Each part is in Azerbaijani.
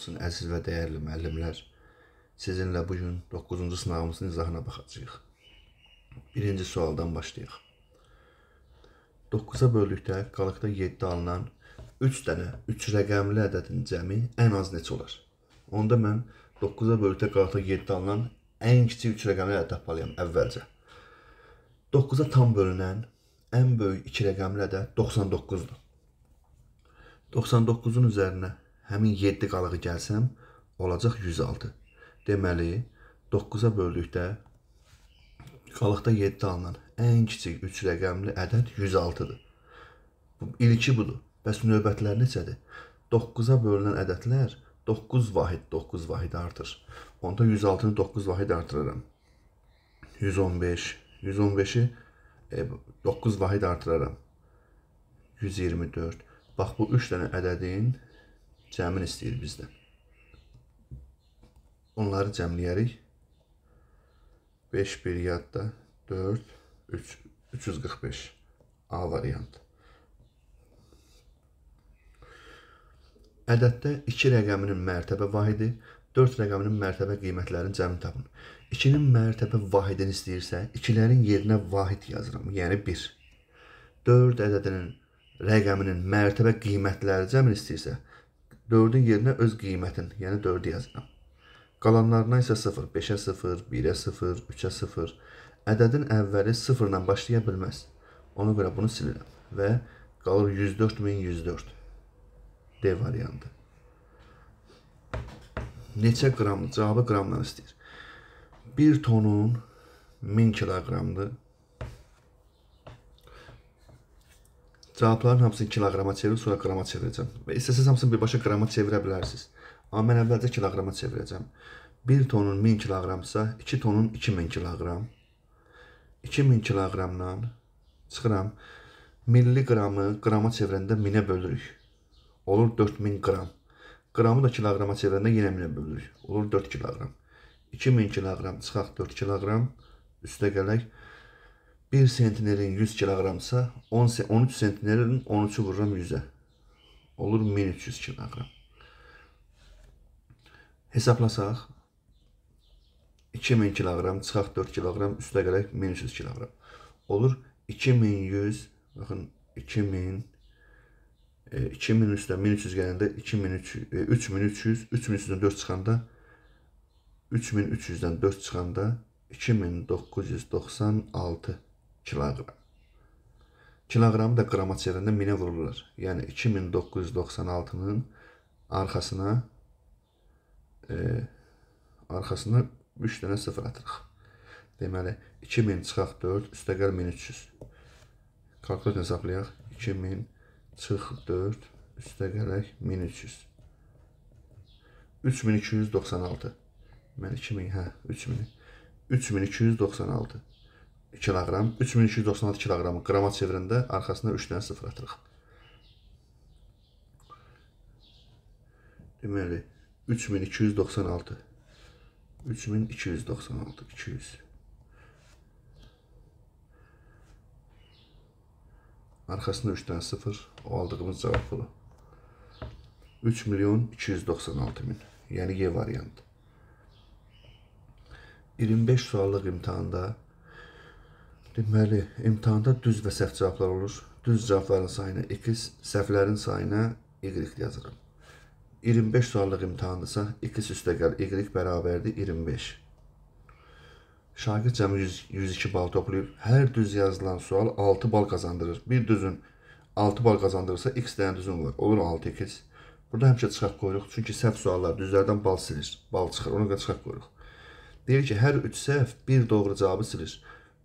olsun əziz və dəyərli müəllimlər. Sizinlə bu gün 9-cu sınağımızın izahına baxacağıq. Birinci sualdan başlayaq. 9-a böldükdə qalıqda 7 alınan 3 dənə 3 rəqəmli ədədin cəmi ən az neçə olar? Onda mən 9-a böldükdə qalıqda 7 alınan ən kiçik 3 rəqəmli ədəd tapmalıyam əvvəlcə. 9-a tam bölünən ən böyük 2 rəqəmli ədəd 99-dur. 99-un üzərinə həmin 7 qalığı gəlsəm, olacaq 106. Deməli, 9-a böldükdə qalıqda 7 alınan ən kiçik 3 rəqəmli ədəd 106-dır. İlki budur. Bəs növbətlər necədir? 9-a bölünən ədədlər 9 vahid 9 vahid artır. Onda 106-nı 9 vahid artıraram. 115, 115-i e, 9 vahid artıraram. 124. Bax bu 3 dənə ədədin cəmin istəyir bizdən. Onları cəmləyərik. 5 bir yadda 4, 3, 345 A variantı. Ədəddə 2 rəqəminin mərtəbə vahidi, 4 rəqəminin mərtəbə qiymətlərinin cəmi tapın. 2-nin mərtəbə vahidini istəyirsə, 2-lərin yerinə vahid yazıram, yəni 1. 4 ədədinin rəqəminin mərtəbə qiymətləri cəmini istəyirsə, Dördün yerinə öz qiymətin, yəni dördü yazacam. Qalanlarına isə 0, 5-ə 0, 1-ə 0, 3-ə 0. Ədədin əvvəli 0 ilə başlaya bilməz. Ona görə bunu silirəm və qalır 104104. D variantı. Neçə qram? Cavabı qramdan istəyir. 1 tonun 1000 kiloqramdır. Cavabların hamısını kiloqrama çevirib, sonra qrama çevirəcəm. Və istəsəz hamısını birbaşa qrama çevirə bilərsiniz. Amma mən əvvəlcə kiloqrama çevirəcəm. 1 tonun 1000 kiloqramsa, 2 tonun 2000 kiloqram. 2000 kiloqramdan çıxıram. Milliqramı qrama çevirəndə 1000-ə bölürük. Olur 4000 qram. Qramı da kiloqrama çevirəndə yenə 1000-ə bölürük. Olur 4 kiloqram. 2000 kiloqram çıxaq 4 kiloqram. Üstə gələk 4 1 sentinerin 100 kiloqramsa 10 13 sentinerin 13'ü vururam 100'e. Olur 1300 kiloqram. Hesablasaq 2000 kiloqram, çıxaq 4 kiloqram, üstə gələk 1300 kiloqram. Olur 2100, baxın 2000 e, 2000 üstə 1300 gələndə 2300, e, 3300, 3300-dən 4 çıxanda 3300-dən 4 çıxanda 2996 kiloqram. Kiloqramı da qramateriyadan minə vururlar. Yəni 2996-nın arxasına e, arxasına 3 dənə 0 atırıq. Deməli 2000 çıxaq 4 üstəgəl 1300. Kalkulator hesablayaq. 2000 çıx 4 üstəgələk 1300. 3296. Deməli 2000, hə, 3000. 3296 kq, 3296 kq qrama çevirəndə arxasına 3 dənə sıfır atırıq. Deməli 3296 3296 200 Arxasında 3 dənə 0 o aldığımız cavab bu. 3 milyon 296 min. Yəni Y variantı. 25 suallıq imtahanda Deməli, imtahanda düz və səhv cavablar olur. Düz cavabların sayına x, səhvlərin sayına y yazıram. 25 suallıq imtahandırsa, x üstəgəl y bərabərdir 25. Şagird cəmi 100, 102 bal toplayıb. Hər düz yazılan sual 6 bal qazandırır. Bir düzün 6 bal qazandırırsa x dənə düzün var. Olur 6x. Burada həmişə çıxaq qoyuruq. Çünki səhv suallar düzlərdən bal silir. Bal çıxır. Ona görə çıxaq qoyuruq. Deyir ki, hər 3 səhv bir doğru cavabı silir.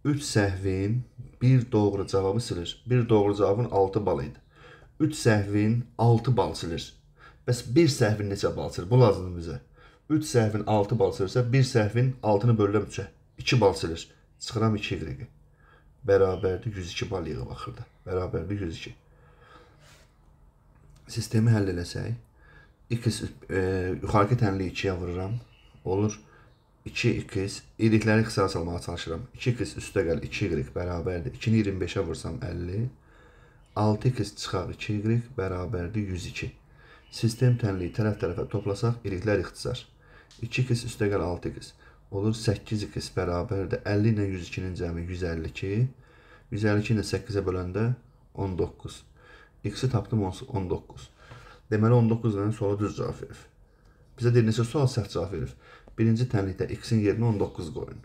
3 səhvin 1 doğru cavabı silir. 1 doğru cavabın 6 bal idi. 3 səhvin 6 bal silir. Bəs 1 səhvin neçə bal silir? Bu lazımdır bizə. 3 səhvin 6 bal silirsə, 1 səhvin 6-nı bölürəm 3-ə. 2 bal silir. Çıxıram 2 y. Bərabərdir 102 bal yığı baxırdı. Bərabərdir 102. Sistemi həll eləsək, x e, yuxarıki tənliyi 2-yə vururam. Olur 102. 2x iyilikləri xisara salmağa çalışıram. 2x üstə gəl 2y bərabərdir. 2-ni 25-ə vursam 50. 6x çıxar 2y bərabərdir 102. Sistem tənliyi tərəf-tərəfə toplasaq iyiliklər ixtisar. 2x üstə gəl 6x. Olur 8x bərabərdir 50 ilə 102-nin cəmi 152. 152 ilə 8-ə böləndə 19. x-i tapdım 19. Deməli 19 ilə sola düz cavab verir. Bizə deyir, neçə sual səhv cavab verir. Birinci tənlikdə x-in yerinə 19 qoyun.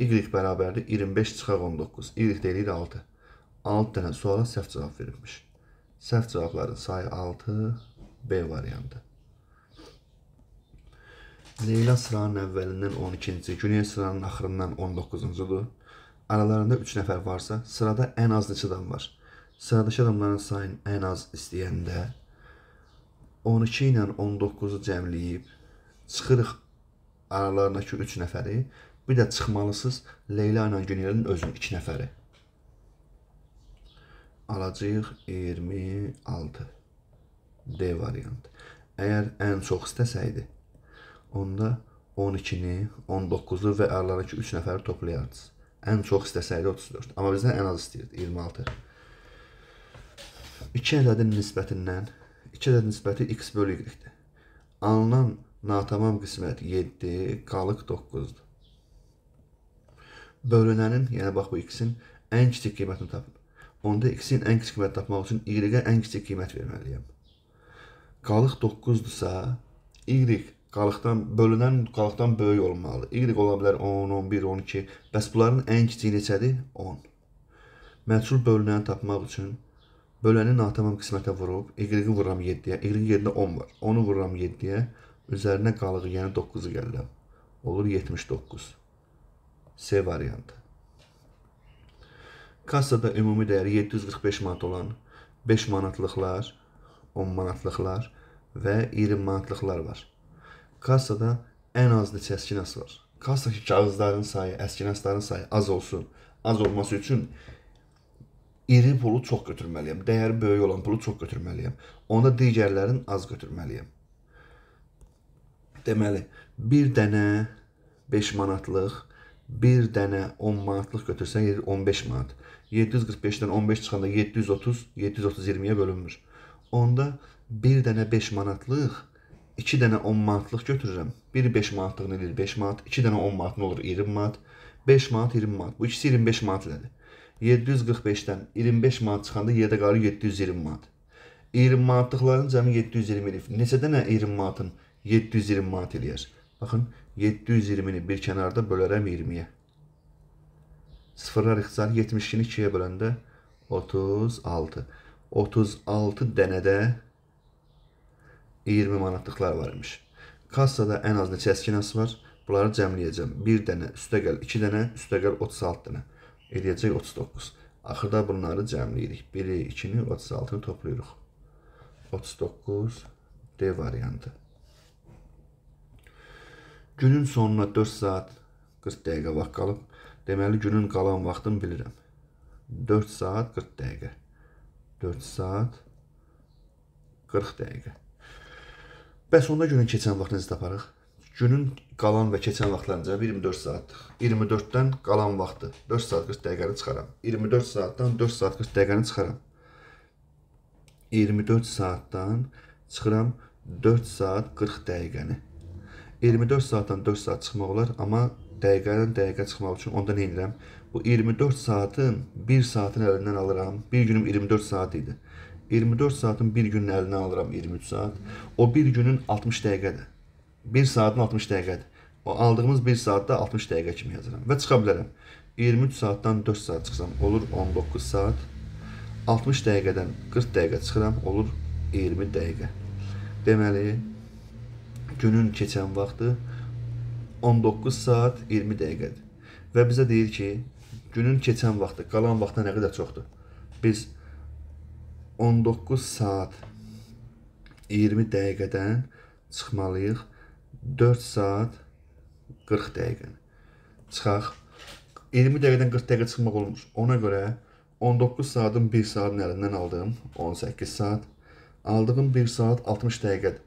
Y bərabərdir 25 çıxaq 19. Y deyilir 6. 6 dənə suala səhv cavab verilmiş. Səhv cavabların sayı 6, B variantı. Leyla sıranın əvvəlindən 12-ci, Güney sıranın axırından 19-cudur. Aralarında 3 nəfər varsa, sırada ən az neçə adam var? Sıradakı adamların sayını ən az istəyəndə 12 ilə 19-u cəmləyib çıxırıq aralarındakı 3 nəfəri. Bir də çıxmalısınız Leyla ilə Günelin özünü 2 nəfəri. Alacağıq 26. D variantı. Əgər ən çox istəsəydi, onda 12-ni, 19-u və aralarındakı 3 nəfəri toplayardınız. Ən çox istəsəydi 34. Amma bizdən ən az istəyirdi 26. 2 ədədin nisbətindən 0.5 2 də nisbəti x bölü y-dir. Alınan natamam qismət 7, qalıq 9-dur. Bölünənin, yəni bax bu x-in ən kiçik qiymətini tapın. Onda x-in ən kiçik qiymət tapmaq üçün y-ə ən kiçik qiymət verməliyəm. Qalıq 9-dursa, y qalıqdan bölünən qalıqdan böyük olmalı. Y ola bilər 10, 11, 12. Bəs bunların ən kiçiyi neçədir? 10. Məçhul bölünəni tapmaq üçün Böləni natamam qismətə vurub, y-i vururam 7-yə, y-in yerində 10 var. 10-u vururam 7-yə, üzərinə qalığı, yəni 9-u gəlirəm. Olur 79. C variantı. Kassada ümumi dəyəri 745 manat olan 5 manatlıqlar, 10 manatlıqlar və 20 manatlıqlar var. Kassada ən az neçə əskinəs var? Kassadakı kağızların sayı, əskinəslərin sayı az olsun. Az olması üçün iri pulu çox götürməliyəm. Dəyəri böyük olan pulu çox götürməliyəm. Onda digərlərin az götürməliyəm. Deməli, bir dənə 5 manatlıq, bir dənə 10 manatlıq götürsən, 15 manat. 745-dən 15 çıxanda 730, 730 20-yə bölünmür. Onda bir dənə 5 manatlıq 2 dənə 10 manatlıq götürürəm. Biri 5 manatlığını edir 5 manat, 2 dənə 10 manatını olur 20 manat, 5 manat 20 manat. Bu ikisi 25 manat elədir. 745-dən 25 manat çıxanda yerdə qalır 720 manat. 20 manatlıqların cəmi 720 elif. Neçə dənə 20 manatın 720 manat eləyər? Baxın, 720-ni bir kənarda bölərəm 20-yə. Sıfırlar ixtisar 72-ni 2-yə böləndə 36. 36 dənədə 20 manatlıqlar var imiş. Kassada ən az neçə əskinəsi var? Bunları cəmləyəcəm. 1 dənə üstəgəl 2 dənə, üstəgəl 36 dənə eləyəcək 39. Axırda bunları cəmləyirik. 1-i, 2-ni, 36-nı toplayırıq. 39 D variantı. Günün sonuna 4 saat 40 dəqiqə vaxt qalıb. Deməli, günün qalan vaxtını bilirəm. 4 saat 40 dəqiqə. 4 saat 40 dəqiqə. Bəs onda günün keçən vaxtını necə taparıq? günün qalan və keçən vaxtlarınca 24 saat 24-dən qalan vaxtı 4 saat 40 dəqiqəni çıxaram. 24 saatdan 4 saat 40 dəqiqəni çıxaram. 24 saatdan çıxıram 4 saat 40 dəqiqəni. 24 saatdan 4 saat çıxmaq olar, amma dəqiqədən dəqiqə çıxmaq üçün onda nə edirəm? Bu 24 saatın 1 saatin əlindən alıram. Bir günüm 24 saat idi. 24 saatın bir günün əlindən alıram 23 saat. O bir günün 60 dəqiqədir. 1 saatın 60 dəqiqədir. O aldığımız 1 saatda 60 dəqiqə kimi yazıram və çıxa bilərəm. 23 saatdan 4 saat çıxsam olur 19 saat. 60 dəqiqədən 40 dəqiqə çıxıram olur 20 dəqiqə. Deməli günün keçən vaxtı 19 saat 20 dəqiqədir. Və bizə deyir ki, günün keçən vaxtı, qalan vaxta nə qədər çoxdur? Biz 19 saat 20 dəqiqədən çıxmalıyıq 4 saat 40 dəqiqə. Çıxaq. 20 dəqiqədən 40 dəqiqə çıxmaq olmuş. Ona görə 19 saatın 1 saatın əlindən aldım. 18 saat. Aldığım 1 saat 60 dəqiqədir.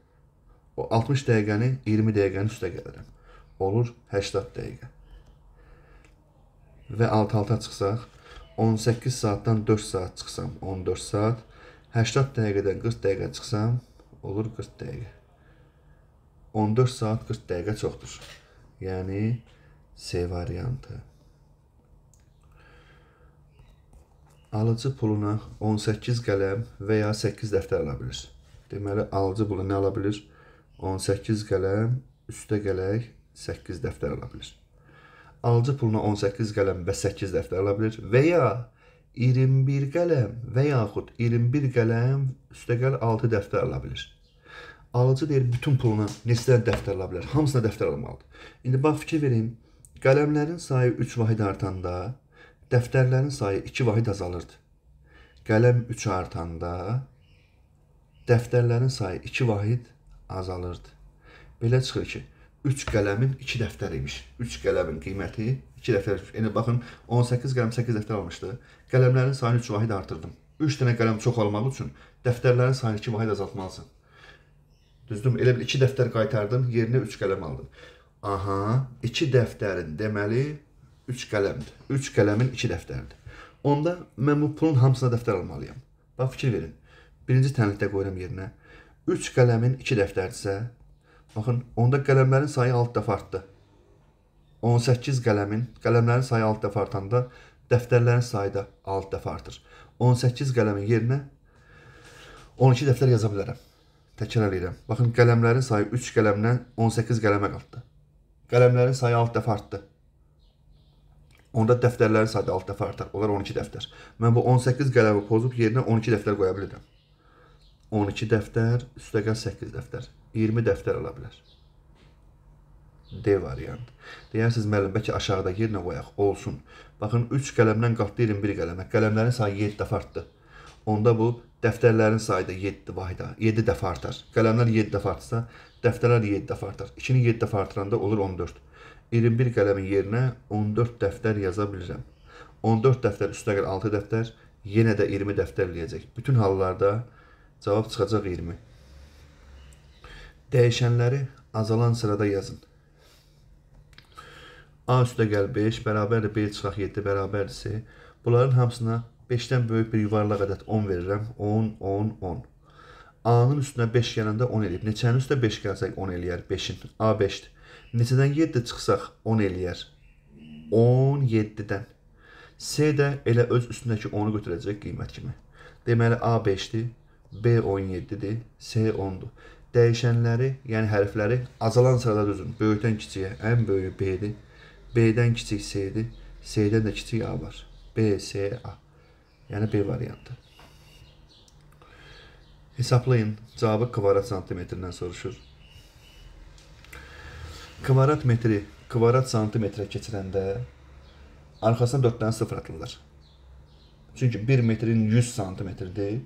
O 60 dəqiqəni 20 dəqiqənin üstə gəlirəm. Olur 80 dəqiqə. Və alt-alta çıxsaq, 18 saatdan 4 saat çıxsam, 14 saat. 80 dəqiqədən 40 dəqiqə çıxsam, olur 40 dəqiqə. 14 saat 40 dəqiqə çoxdur. Yəni C variantı. Alıcı puluna 18 qələm və ya 8 dəftər ala bilir. Deməli, alıcı pulu nə ala bilir? 18 qələm, üstə gələk 8 dəftər ala bilir. Alıcı puluna 18 qələm və 8 dəftər ala bilir və ya 21 qələm və yaxud 21 qələm üstə gəl 6 dəftər ala bilir alıcı deyir bütün pulunu neçədən dəftər ala bilər? Hamısına dəftər almalıdır. İndi bax fikir verin. Qələmlərin sayı 3 vahid artanda dəftərlərin sayı 2 vahid azalırdı. Qələm 3 artanda dəftərlərin sayı 2 vahid azalırdı. Belə çıxır ki, 3 qələmin 2 dəftər imiş. 3 qələmin qiyməti 2 dəftər. İndi baxın, 18 qələm 8 dəftər almışdı. Qələmlərin sayını 3 vahid artırdım. 3 dənə qələm çox almaq üçün dəftərlərin sayını 2 vahid azaltmalısan. Düzdürmü? Elə bil 2 dəftər qaytardım, yerinə 3 qələm aldım. Aha, 2 dəftərin deməli 3 qələmdir. 3 qələmin 2 dəftəridir. Onda mən bu pulun hamısına dəftər almalıyam. Bax fikir verin. Birinci tənlikdə qoyuram yerinə. 3 qələmin 2 dəftərdirsə, baxın, onda qələmlərin sayı 6 dəfə artdı. 18 qələmin, qələmlərin sayı 6 dəfə artanda dəftərlərin sayı da 6 dəfə artır. 18 qələmin yerinə 12 dəftər yaza bilərəm. Təkrar edirəm. Baxın, qələmlərin sayı 3 qələmdən 18 qələmə qalxdı. Qələmlərin sayı 6 dəfə artdı. Onda dəftərlərin sayı da 6 dəfə artar. Onlar 12 dəftər. Mən bu 18 qələmi pozub yerinə 12 dəftər qoya bilirəm. 12 dəftər, üstəqəl 8 dəftər. 20 dəftər ala bilər. D variant. Deyərsiniz müəllim, bəlkə aşağıda yerinə qoyaq, olsun. Baxın, 3 qələmdən qalxdı 21 qələmə. Qələmlərin sayı 7 dəfə artdı. Onda bu Dəftərlərin sayı da 7 vahida, 7 dəfə artar. Qələmlər 7 dəfə artsa, dəftərlər 7 dəfə artar. 2-ni 7 dəfə artıranda olur 14. 21 qələmin yerinə 14 dəftər yaza bilirəm. 14 dəftər üstünə qədər 6 dəftər, yenə də 20 dəftər eləyəcək. Bütün hallarda cavab çıxacaq 20. Dəyişənləri azalan sırada yazın. A üstə gəl 5, bərabərdir B çıxaq 7, bərabərdirsə, bunların hamısına 5-dən böyük bir yuvarlaq ədəd 10 verirəm. 10, 10, 10. A-nın üstünə 5 gələndə 10 eləyib. Neçənin üstünə 5 gəlsək 10 eləyər 5-in. A 5-dir. Neçədən 7 çıxsaq 10 eləyər. 17-dən. C də elə öz üstündəki 10-u götürəcək qiymət kimi. Deməli A 5-dir, B 17-dir, C 10-dur. Dəyişənləri, yəni hərfləri azalan sırada düzün. Böyükdən kiçiyə, ən böyüyü B-dir. B-dən kiçik C-dir. C-dən də kiçik A var. B, C, A. Yəni B variantı. Hesablayın. Cavabı kvadrat santimetrindən soruşur. Kvadrat metri kvadrat santimetrə keçirəndə arxasına 4 dənə sıfır atırlar. Çünki 1 metrin 100 santimetrdir.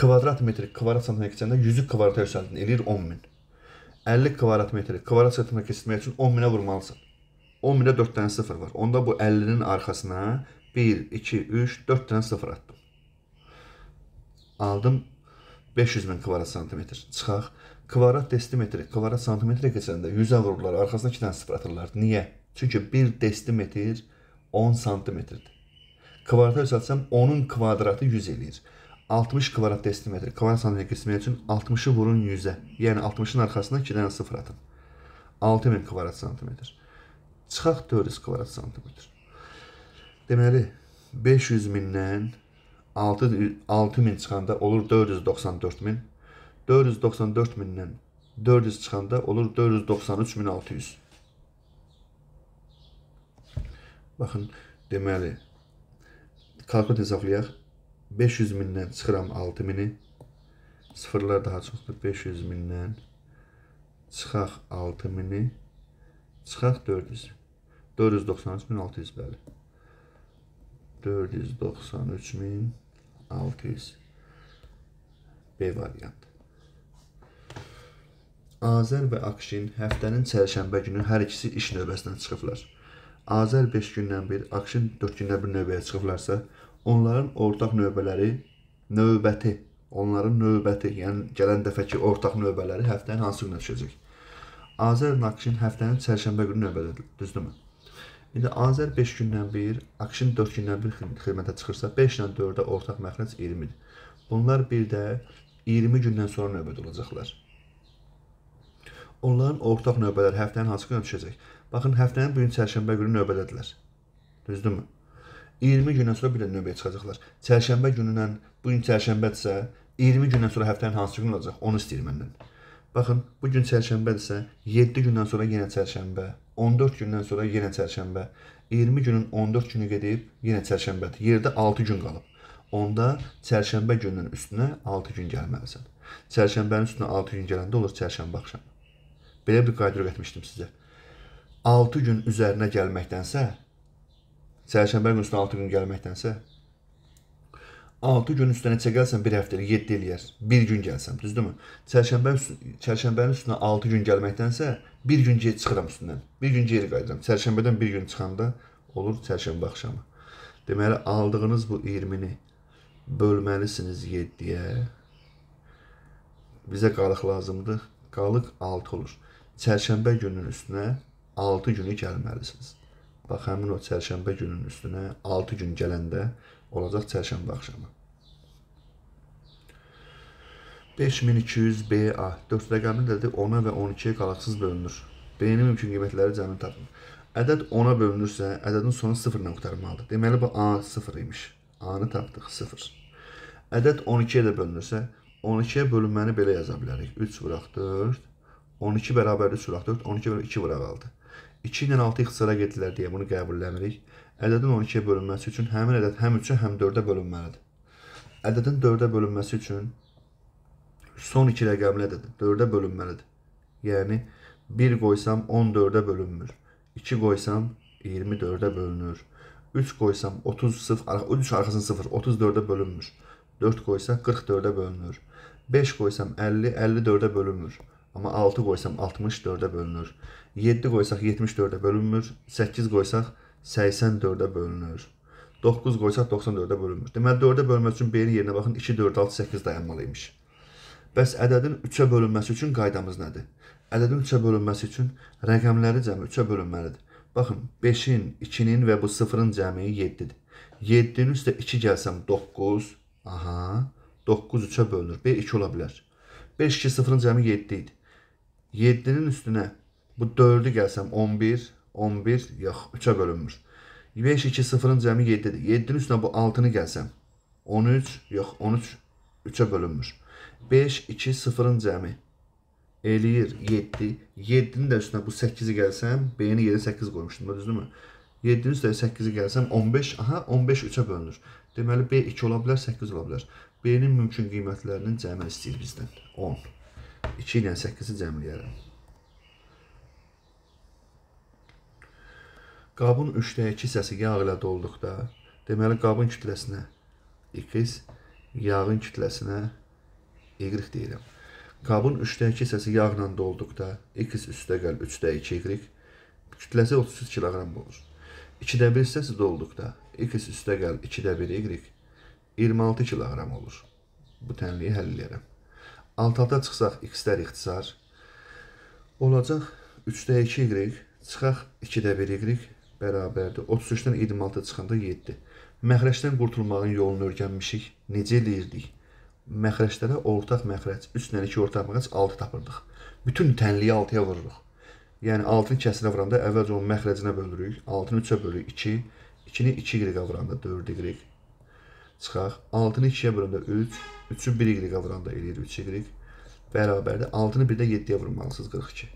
Kvadrat metri kvadrat santimetrə keçəndə 100-ü kvadrata yüksəldin, eləyir 10 min. 50 kvadrat metri kvadrat santimetrə keçirmək üçün 10 minə vurmalısan. 10 minə 4 dənə sıfır var. Onda bu 50-nin arxasına 1, 2, 3, 4 dənə sıfır atdım. Aldım 500 min kvadrat santimetr. Çıxaq. Kvadrat desimetri, kvadrat santimetrə keçəndə 100-ə vururlar, arxasına 2 dənə sıfır atırlar. Niyə? Çünki 1 desimetr 10 santimetrdir. Kvadrata ölçəsəm 10-un kvadratı 100 eləyir. 60 kvadrat desimetr, kvadrat santimetr qismi üçün 60-ı vurun 100-ə. Yəni 60-ın arxasına 2 dənə sıfır atın. 6000 kvadrat santimetr. Çıxaq 400 kvadrat santimetr. Deməli 500 mindən 6 6000 çıxanda olur 494 min. 494 mindən 400 çıxanda olur 493600. Baxın, deməli kalkut hesablayaq. 500 mindən çıxıram 6000-i. Sıfırlar daha çoxdur. 500 mindən çıxaq 6000-i. Çıxaq 400. 493.600 bəli. 493.600 B variantı. Azər və Akşin həftənin çərşənbə günü hər ikisi iş növbəsindən çıxıblar. Azər 5 gündən bir, Akşin 4 gündən bir növbəyə çıxıblarsa, onların ortaq növbələri növbəti, onların növbəti, yəni gələn dəfəki ortaq növbələri həftənin hansı günə düşəcək? Azər və Akşin həftənin çərşənbə günü növbədədir, düzdürmü? İndi Anzer 5 gündən bir, Akşin 4 gündən bir xidmətə çıxırsa, 5 ilə 4-ə ortaq məxrəc 20-dir. Bunlar bir də 20 gündən sonra növbədə olacaqlar. Onların ortaq növbələri həftənin hansı günə düşəcək? Baxın, həftənin bu gün çərşənbə günü növbədədirlər. Düzdürmü? 20 gündən sonra bir də növbəyə çıxacaqlar. Çərşənbə günündən bu gün çərşənbədirsə, 20 gündən sonra həftənin hansı günü olacaq? Onu istəyir məndən. Baxın, bu gün çərşənbədirsə, 7 gündən sonra yenə çərşənbə. 14 gündən sonra yenə çərşənbə. 20 günün 14 günü gedib, yenə çərşənbədir. Yerdə 6 gün qalıb. Onda çərşənbə gününün üstünə 6 gün gəlməlisən. Çərşənbənin üstünə 6 gün gələndə olur çərşənbə axşamı. Belə bir qayda öyrətmişdim sizə. 6 gün üzərinə gəlməkdənsə, çərşənbə gününün üstünə 6 gün gəlməkdənsə, 6 gün üstünə neçə gəlsən bir həftəlik 7 eləyər. Bir gün gəlsəm, düzdürmü? Çərşənbə üstünə, çərşənbənin üstünə 6 gün gəlməkdənsə bir gün gec çıxıram üstündən. Bir gün geri qayıdıram. Çərşənbədən bir gün çıxanda olur çərşənbə axşamı. Deməli aldığınız bu 20-ni bölməlisiniz 7-yə. Bizə qalıq lazımdır. Qalıq 6 olur. Çərşənbə gününün üstünə 6 günü gəlməlisiniz. Bax həmin o çərşənbə gününün üstünə 6 gün gələndə olacaq çərşənbə axşamı. 5200BA 4 rəqəmli ədədi 10-a və 12-yə qalaqsız bölünür. B-nin mümkün qiymətləri cəmini tapın. Ədəd 10-a bölünürsə, ədədin sonu 0-la qurtarmalıdır. Deməli, bu A 0 imiş. A-nı tapdıq, 0. Ədəd 12-yə də bölünürsə, 12-yə bölünməni belə yaza bilərik. 3 vuraq 4, 12 bərabər 3 vuraq 4, 12 bərabər 2 vuraq 6. 2 ilə 6 ixtisara getdilər deyə bunu qəbulləmirik. Ədədin 12-yə bölünməsi üçün həmin ədəd həm 3-ə, həm 4-ə bölünməlidir. Ədədin 4-ə bölünməsi üçün son iki rəqəmlidir. 4-ə bölünməlidir. Yəni 1 qoysam 14-ə bölünmür. 2 qoysam 24-ə bölünür. 3 qoysam 30 0 3 arxasını 0 34-ə bölünmür. 4 qoysam 44-ə bölünür. 5 qoysam 50 54-ə bölünmür. Amma 6 qoysam 64-ə bölünür. 7 qoysaq 74-ə bölünmür. 8 qoysaq 84-ə bölünür. 9 qoysaq 94-ə bölünmür. Deməli 4-ə bölmək üçün B-nin yerinə baxın 2 4 6 8 dayanmalıymış. Bəs ədədin 3-ə bölünməsi üçün qaydamız nədir? Ədədin 3-ə bölünməsi üçün rəqəmləri cəmi 3-ə bölünməlidir. Baxın, 5-in, 2-nin və bu 0-ın cəmi 7-dir. 7-nin üstə 2 gəlsəm 9. Aha. 9 3-ə bölünür. 2 ola bilər. 5 2 0-ın cəmi 7 idi. 7-nin üstünə bu 4-ü gəlsəm 11, 11 yox 3-ə bölünmür. 5 2 0-ın cəmi 7-dir. 7-nin üstünə bu 6-nı gəlsəm 13, yox 13 3-ə bölünmür. 5, 2, 0-ın cəmi eləyir 7. 7-nin də üstünə bu 8-i gəlsəm, B-ni yerə 8 qoymuşdum, düzdürmü? 7-nin üstə 8-i gəlsəm 15, aha, 15 3-ə bölünür. Deməli B 2 ola bilər, 8 ola bilər. B-nin mümkün qiymətlərinin cəmi istəyir bizdən 10. 2 ilə 8-i cəmləyərəm. Qabın 3-də 2 hissəsi yağ ilə dolduqda, deməli qabın kütləsinə x, yağın kütləsinə 2 Y deyirəm. Qabın 3-də 2 hissəsi yağla dolduqda x üstə qəl 3-də 2y kütləsi 33 kiloqram olur. 2-də 1 hissəsi dolduqda x üstə qəl 2-də 1y 26 kiloqram olur. Bu tənliyi həll edirəm. Alt-alta çıxsaq x-lər ixtisar olacaq 3-də 2y çıxaq 2-də 1y bərabərdir. 33-dən 26 çıxanda 7. Məxrəcdən qurtulmağın yolunu öyrənmişik. Necə eləyirdik? məxrəclərə ortaq məxrəc, 3 ilə 2 ortaq məxrəc 6 tapırdıq. Bütün tənliyi 6-ya vururuq. Yəni 6-nı kəsrə vuranda əvvəlcə onun məxrəcinə bölürük. 6-nı 3-ə bölürük 2. 2-ni 2 y-ə vuranda 4 y çıxaq. 6-nı 2-yə böləndə 3, 3-ü 1 y-ə vuranda eləyir 3 y. Bərabərdir. 6-nı 1-də 7-yə vurmalısınız 42.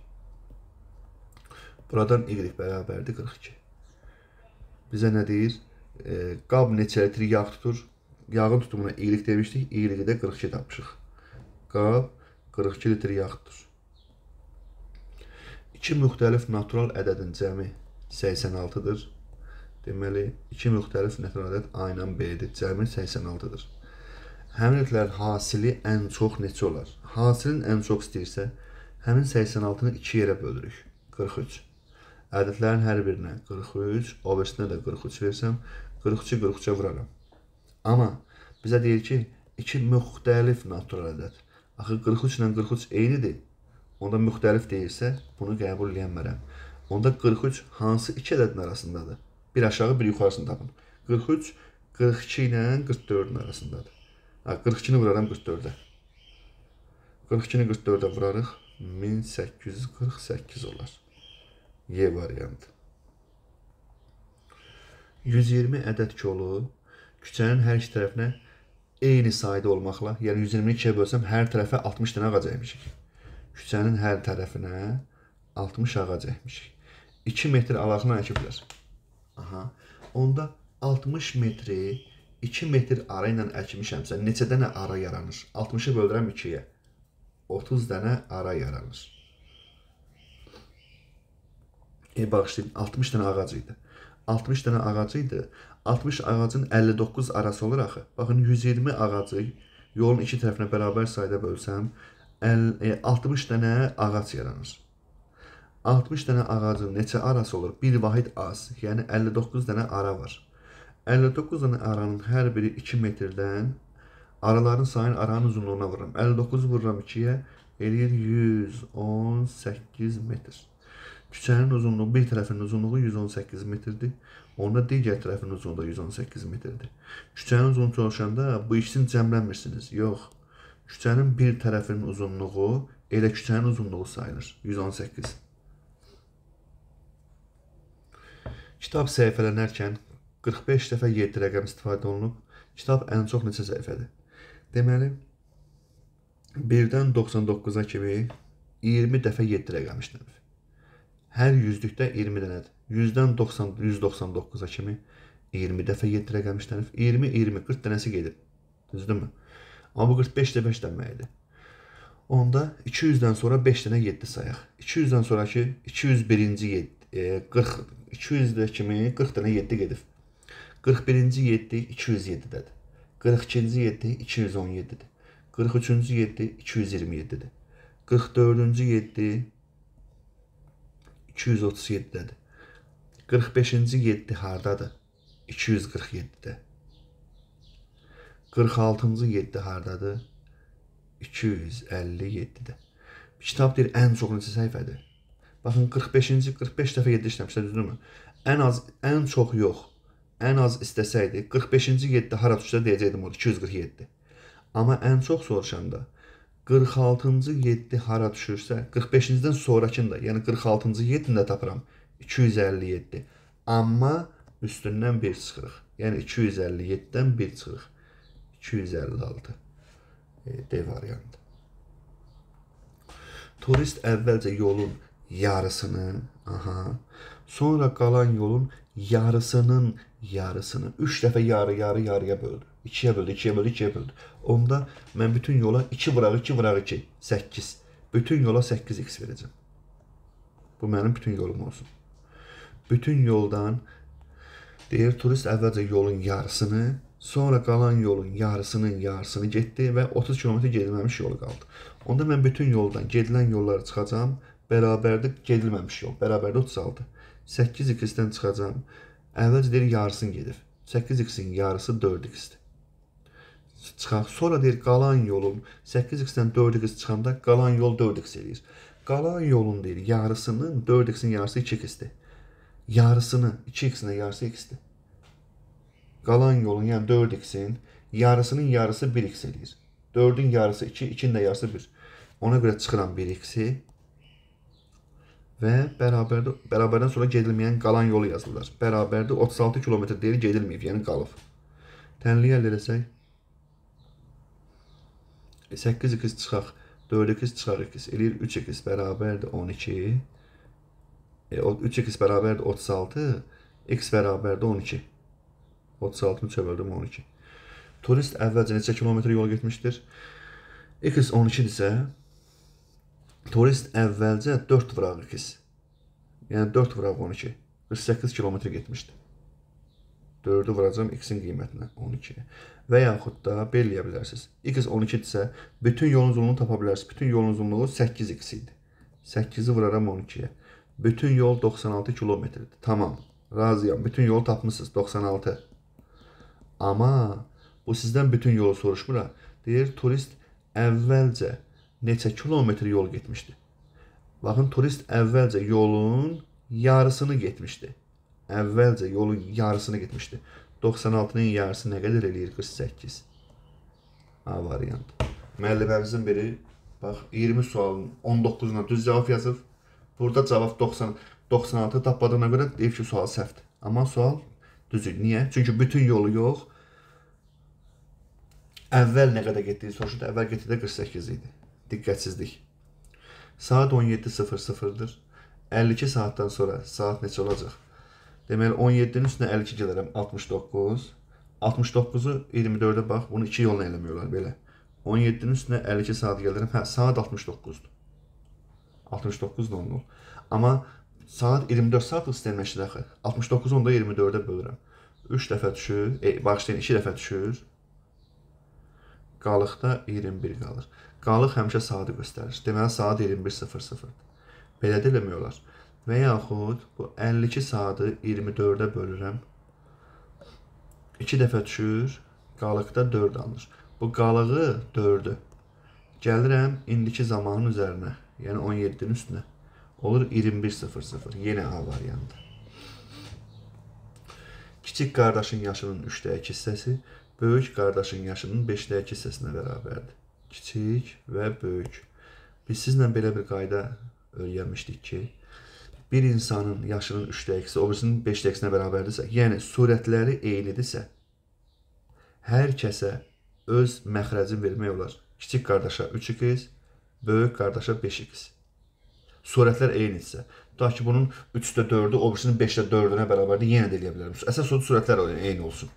Buradan y bərabərdir 42. Bizə nə deyir? E, qab neçəlidir yağ tutur? Yağın tutumuna iyilik demişdik. İyiliği de 42 tapmışıq. Qab 42 litr yağdır. İki müxtəlif natural ədədin cəmi 86-dır. Deməli, iki müxtəlif natural ədəd aynən B-dir. Cəmi 86-dır. Həmin ədədlərin hasili ən çox neçə olar? Hasilin ən çox istəyirsə, həmin 86-nı 2 yerə bölürük. 43. Ədədlərin hər birinə 43, o birisinə də 43 versəm, 42 43-ə vuraram. Amma bizə deyir ki, iki müxtəlif natural ədəd. Axı 43 ilə 43 eynidir. Onda müxtəlif deyilsə, bunu qəbul edə bilmərəm. Onda 43 hansı iki ədədin arasındadır? Bir aşağı, bir yuxarısını tapın. 43 42 ilə 44-ün arasındadır. Ha, 42-ni vuraram 44-də. 42-ni 44-də vurarıq, 1848 olar. Y variantı. 120 ədəd kolu küçənin hər iki tərəfinə eyni sayda olmaqla, yəni 120-ni ikiyə bölsəm hər tərəfə 60 dənə ağac əkmişik. Küçənin hər tərəfinə 60 ağac əkmişik. 2 metr aralığına əkiblər. Aha. Onda 60 metri 2 metr ara ilə əkmişəmsə neçə dənə ara yaranır? 60-ı bölürəm 2-yə. 30 dənə ara yaranır. E, bağışlayın, 60 dənə ağac idi. 60 dənə ağac idi. 60 ağacın 59 arası olur axı. Baxın 120 ağacı yolun iki tərəfinə bərabər sayda bölsəm 60 e, dənə ağac yaranır. 60 dənə ağacın neçə arası olur? Bir vahid az, yəni 59 dənə ara var. 59 dənə aranın hər biri 2 metrdən araların sayın aranın uzunluğuna vururam. 59 vururam 2-yə eləyir 118 metr. Küçənin uzunluğu bir tərəfinin uzunluğu 118 metrdir. Onda digər tərəfinin uzunluğu da 118 metrdir. Küçənin uzunluğunu soruşanda bu ikisini cəmləmirsiniz. Yox. Küçənin bir tərəfinin uzunluğu elə küçənin uzunluğu sayılır. 118. Kitab səhifələnərkən 45 dəfə 7 rəqəm istifadə olunub. Kitab ən çox neçə səhifədir? Deməli 1-dən 99-a kimi 20 dəfə 7 rəqəm işlənib. Hər yüzlükdə 20 dənədir. 100-dən 90 199-a kimi 20 dəfə 7 rəqəmi işlənib. 20 20 40 dənəsi gedir. Düzdürmü? Amma bu 45 də 5 dənədir. Onda 200-dən sonra 5 dənə 7 sayaq. 200-dən sonrakı 201-ci 7 e, 40 200-də kimi 40 dənə 7 gedir. 41-ci 7 207-dədir. 42-ci 7 217-dir. 43-cü 7 227-dir. 44-cü 7 237-dədir. 45-ci 7 hardadır? 247-də. 46-cı 7 hardadır? 257-də. Kitab deyir ən çox neçə səhifədir? Baxın 45-ci 45 dəfə 7 işləmişlər, düzdürmü? Ən az ən çox yox. Ən az istəsəydi 45-ci 7 hara düşsə deyəcəydim o 247. Amma ən çox soruşanda 247 46-cı 7 hara düşürsə, 45-dən sonrakını da, yəni 46-cı 7-ni də tapıram. 257. Amma üstündən 1 çıxırıq. Yəni 257-dən 1 çıxırıq. 256. E, D variantı. Turist əvvəlcə yolun yarısını, aha, sonra qalan yolun yarısının yarısını 3 dəfə yarı yarı yarıya böldü. 2-yə böldü, 2-yə böldü, 2-yə böldü. Onda mən bütün yola 2 vuraq 2 vuraq 2, 8. Bütün yola 8x verəcəm. Bu mənim bütün yolum olsun. Bütün yoldan deyir turist əvvəlcə yolun yarısını, sonra qalan yolun yarısının yarısını getdi və 30 km gedilməmiş yolu qaldı. Onda mən bütün yoldan gedilən yolları çıxacağam, bərabərdə gedilməmiş yol, bərabərdə 36. 8x-dən çıxacağam. Əvvəlcə deyir yarısını gedib. 8x-in yarısı 4x-dir çıxaq. Sonra deyir qalan yolun 8x-dən 4x çıxanda qalan yol 4x eləyir. Qalan yolun deyir yarısının 4x-in yarısı 2x-dir. Yarısını 2x-in yarısı x-dir. Qalan yolun yəni 4x-in yarısının yarısı 1x eləyir. 4-ün yarısı 2, 2-nin də yarısı 1. Ona görə çıxıram 1x-i və bərabərdə bərabərdən sonra gedilməyən qalan yolu yazırlar. Bərabərdə 36 kilometr deyir gedilməyib, yəni qalıb. Tənliyə eləsək 8x çıxaq, 4x çıxaq x, eləyir 3x bərabərdir 12. E, 3x bərabərdir 36, x bərabərdir 12. 36-ı 3-ə böldüm 12. Turist əvvəlcə neçə kilometr yol getmişdir? x 12-dirsə, turist əvvəlcə 4 vıraq x. Yəni 4 vıraq 12. 48 kilometr getmişdi. 4-ü vuracam x-in qiymətinə 12. Və yaxud da belə eləyə bilərsiniz. x 12-dirsə, bütün yolun uzunluğunu tapa bilərsiniz. Bütün yolun uzunluğu 8x idi. 8-i vuraram 12-yə. Bütün yol 96 kilometrdir. Tamam. Razıyam. Bütün yolu tapmısınız 96. Amma bu sizdən bütün yolu soruşmur. Deyir turist əvvəlcə neçə kilometr yol getmişdi? Baxın turist əvvəlcə yolun yarısını getmişdi əvvəlcə yolun yarısını getmişdi. 96-nın yarısı nə qədər eləyir? 48. A variant. Müəlliməmizin biri bax 20 sualın 19-una düz cavab yazıb. Burada cavab 90 96 tapmadığına görə deyib ki, sual səhvdir. Amma sual düzdür. Niyə? Çünki bütün yolu yox. Əvvəl nə qədər getdiyi soruşdu. Əvvəl getdiyi 48 idi. Diqqətsizlik. Saat 17:00-dır. 52 saatdan sonra saat neçə olacaq? Deməli 17-nin üstünə 52 gələrəm 69. 69-u 24-ə bax, bunu 2 yolla eləmək olar belə. 17-nin üstünə 52 saat gəlirəm. Hə, saat 69-dur. 69 olunur. Amma saat 24 saatlıq sistemləşir axı. 69-u onda 24-ə bölürəm. 3 dəfə düşür, e, bağışlayın 2 dəfə düşür. Qalıqda 21 qalır. Qalıq həmişə saatı göstərir. Deməli saat 21:00-dır. Belə də eləmək olar və yaxud bu 52 saatı 24-ə bölürəm. 2 dəfə düşür, qalıqda 4 alınır. Bu qalığı 4-ü. Gəlirəm indiki zamanın üzərinə, yəni 17-nin üstünə. Olur 21.00, yenə A variantı. Kiçik qardaşın yaşının 3-dəki hissəsi böyük qardaşın yaşının 5-dəki hissəsinə bərabərdir. Kiçik və böyük. Biz sizlə belə bir qayda öyrənmişdik ki, bir insanın yaşının 3-də eksi, o birisinin 5-də eksinə bərabərdirsə, yəni surətləri eynidirsə, hər kəsə öz məxrəcini vermək olar. Kiçik qardaşa 3x, böyük qardaşa 5x. Surətlər eynidirsə, tutaq ki, bunun 3-də 4-ü o birisinin 5-də 4-ünə bərabərdir, yenə də eləyə bilərəm. Əsas odur surətlər eyni olsun.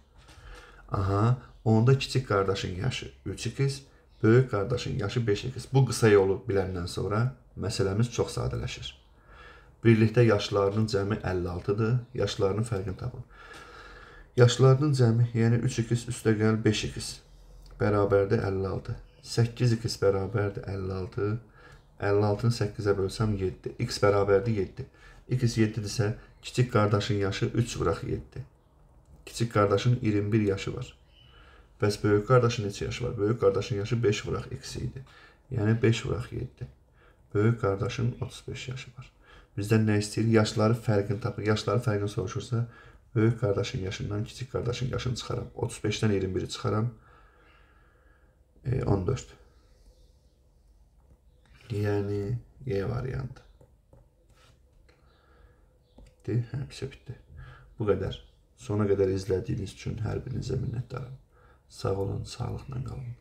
Aha, onda kiçik qardaşın yaşı 3x, böyük qardaşın yaşı 5x. Bu qısa yolu biləndən sonra məsələmiz çox sadələşir. Birlikdə yaşlarının cəmi 56-dır. Yaşlarının fərqini tapın. Yaşlarının cəmi, yəni 3x üstəgəl 5x bərabərdir 56. 8x bərabərdir 56. 56-nı 8-ə bölsəm 7. x bərabərdir 7. x 7-dirsə, kiçik qardaşın yaşı 3 vuraq 7. Kiçik qardaşın 21 yaşı var. Bəs böyük qardaşın neçə yaşı var? Böyük qardaşın yaşı 5 vuraq x idi. Yəni 5 vuraq 7. Böyük qardaşın 35 yaşı var bizdən nə istəyir? Yaşları fərqini tapır. Yaşları fərqini soruşursa, böyük qardaşın yaşından kiçik qardaşın yaşını çıxaram. 35-dən 21-i çıxaram. E, 14. Yəni Y e variantı. Bitdi. Hə, isə bitdi. Bu qədər. Sona qədər izlədiyiniz üçün hər birinizə minnətdaram. Sağ olun, sağlıqla qalın.